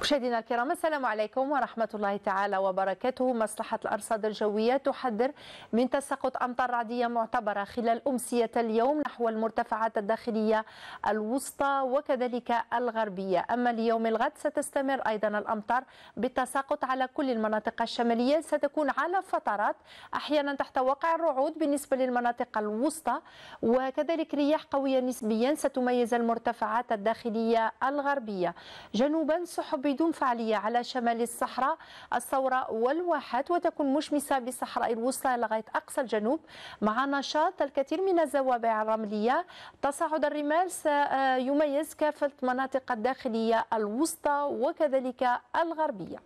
مشاهدينا الكرام السلام عليكم ورحمة الله تعالى وبركاته مصلحة الأرصاد الجوية تحذر من تساقط أمطار رعدية معتبرة خلال أمسية اليوم نحو المرتفعات الداخلية الوسطى وكذلك الغربية أما ليوم الغد ستستمر أيضا الأمطار بالتساقط على كل المناطق الشمالية ستكون على فترات أحيانا تحت وقع الرعود بالنسبة للمناطق الوسطى وكذلك رياح قوية نسبيا ستميز المرتفعات الداخلية الغربية جنوبا سحب بدون فعالية على شمال الصحراء الثورة والواحات وتكون مشمسة بالصحراء الوسطى لغاية أقصى الجنوب مع نشاط الكثير من الزوابع الرملية تصاعد الرمال سيميز كافة المناطق الداخلية الوسطى وكذلك الغربية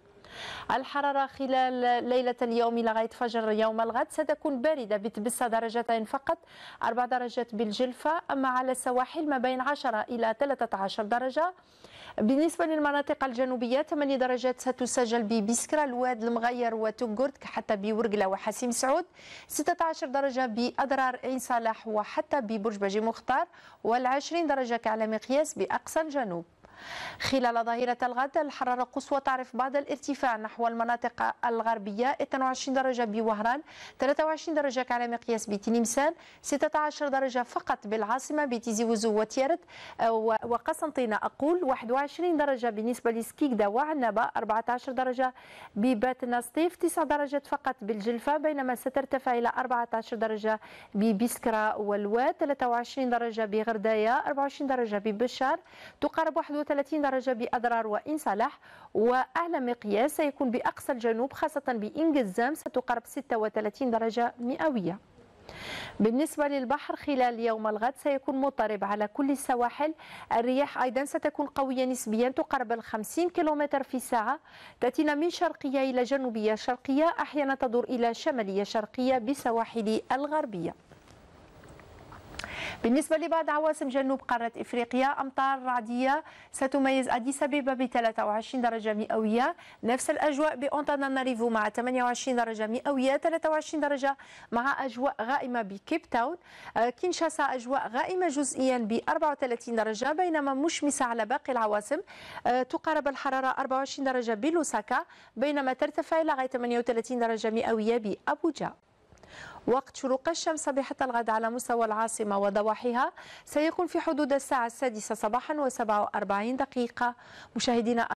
الحرارة خلال ليلة اليوم لغاية فجر يوم الغد ستكون باردة بتبسة درجتين فقط أربع درجات بالجلفة أما على السواحل ما بين 10 إلى 13 درجة بالنسبة للمناطق الجنوبية 8 درجات ستسجل ببسكرة الواد المغير وتنقرد حتى بورقلة وحسيم سعود 16 درجة بأضرار عين صالح وحتى ببرج باجي مختار وال20 درجة على مقياس بأقصى الجنوب خلال ظهيرة الغد الحرارة القصوى تعرف بعض الارتفاع نحو المناطق الغربية 22 درجة بوهران 23 درجة على مقياس بتلمسان 16 درجة فقط بالعاصمة بتيزي وزو وتيرت آه، وقسنطينة أقول 21 درجة بالنسبة لسكيكدا وعنبة 14 درجة بباتنا سطيف 9 درجات فقط بالجلفة بينما سترتفع إلى 14 درجة ببسكرة والواد 23 درجة بغرداية 24 درجة ببشار تقارب 31 30 درجة بأضرار وإن صلح وأعلى مقياس سيكون بأقصى الجنوب خاصة بإنجزام ستقرب 36 درجة مئوية بالنسبة للبحر خلال يوم الغد سيكون مضطرب على كل السواحل الرياح أيضا ستكون قوية نسبيا تقرب 50 كم في الساعة تأتينا من شرقية إلى جنوبية شرقية أحيانا تدور إلى شمالية شرقية بسواحل الغربية بالنسبة لبعض عواصم جنوب قارة إفريقيا أمطار رعدية ستميز أديس أبيبا ب 23 درجة مئوية نفس الأجواء ناريفو مع 28 درجة مئوية 23 درجة مع أجواء غائمة بكيب تاون آه، كينشاسا أجواء غائمة جزئيا ب 34 درجة بينما مشمسة على باقي العواصم آه، تقارب الحرارة 24 درجة بلوساكا بينما ترتفع إلى غاية 38 درجة مئوية بأبوجا وقت شروق الشمس بحتى الغد على مستوى العاصمة وضواحيها سيكون في حدود الساعة السادسة صباحا وسبعة وأربعين دقيقة مشاهدينا